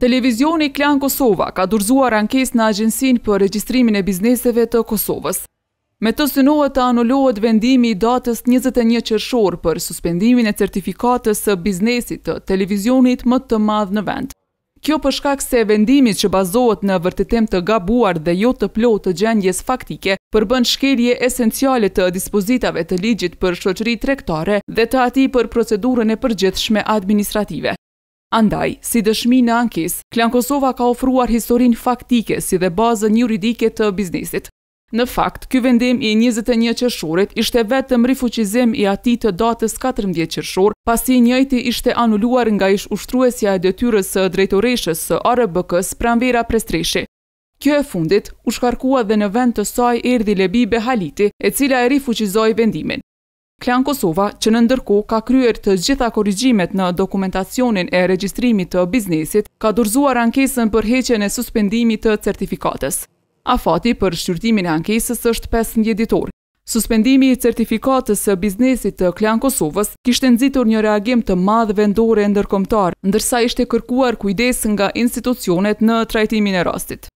Televizioni Klan Kosova ka durzuar ankes në agjensin për registrimin e bizneseve të Kosovës. Me të synohet të anullohet vendimi i datës 21 qërshor për suspendimin e certifikatës së biznesit të televizionit më të madhë në vend. Kjo përshkak se vendimi që bazohet në vërtetim të gabuar dhe jo të plot të gjendjes faktike përbën shkelje esenciale të dispozitave të ligjit për shoqëri trektare dhe të ati për procedurën e përgjithshme administrative. Andaj, si dëshmi në ankis, Klan Kosova ka ofruar historin faktike si dhe bazën juridike të biznisit. Në fakt, ky vendim i 21 qershorit ishte vetëm rifuqizim i atij të datës 14 qershor, pasi i njëjti ishte anuluar nga ish ushtruesja e detyrës së drejtoreshës së ARBK-s pranvera Prestreshi. Kjo e fundit u shkarkua dhe në vend të saj erdhi Lebi Behaliti, e cila e rifuqizoi vendimin. Klan Kosova, që në ndërku ka kryer të gjitha korrigjimet në dokumentacionin e regjistrimit të biznesit, ka dorëzuar ankesën për heqjen e suspendimit të certifikatës. Afati për shqyrtimin e ankesës është 15 ditor. Suspendimi i certifikatës së biznesit të Klan Kosovës kishte nxitur një reagim të madh vendore ndërkombëtar, ndërsa ishte kërkuar kujdes nga institucionet në trajtimin e rastit.